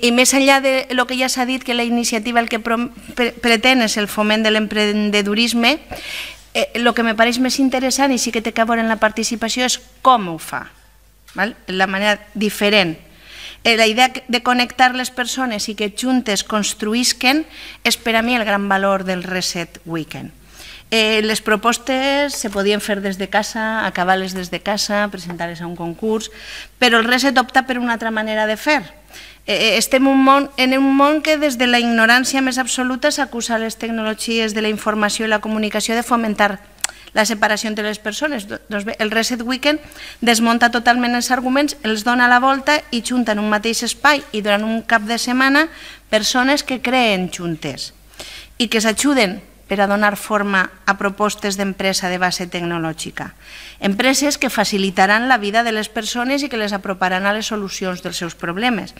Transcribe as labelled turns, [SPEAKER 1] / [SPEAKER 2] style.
[SPEAKER 1] I més enllà de lo que ja s'ha dit, que la iniciativa el que pretén és el foment de l'emprendedurisme, el eh, lo que me pareix més interessant i sí que té que veure en la participació és com ho fa, val? la manera diferent. Eh, la idea de connectar les persones i que juntes construïsquen és per a mi el gran valor del Reset Weekend. Eh, les propostes se podien fer des de casa, acabar-les des de casa, presentar-les a un concurs, però el Reset opta per una altra manera de fer, Eh, eh, estem un món, en un món que des de la ignorància més absoluta s'acusa les tecnologies de la informació i la comunicació de fomentar la separació entre les persones. Doncs bé, el Reset Weekend desmunta totalment els arguments, els dona la volta i junta en un mateix espai i durant un cap de setmana persones que creen juntes i que s'ajuden per a donar forma a propostes d'empresa de base tecnològica. Empreses que facilitaran la vida de les persones i que les aproparan a les solucions dels seus problemes.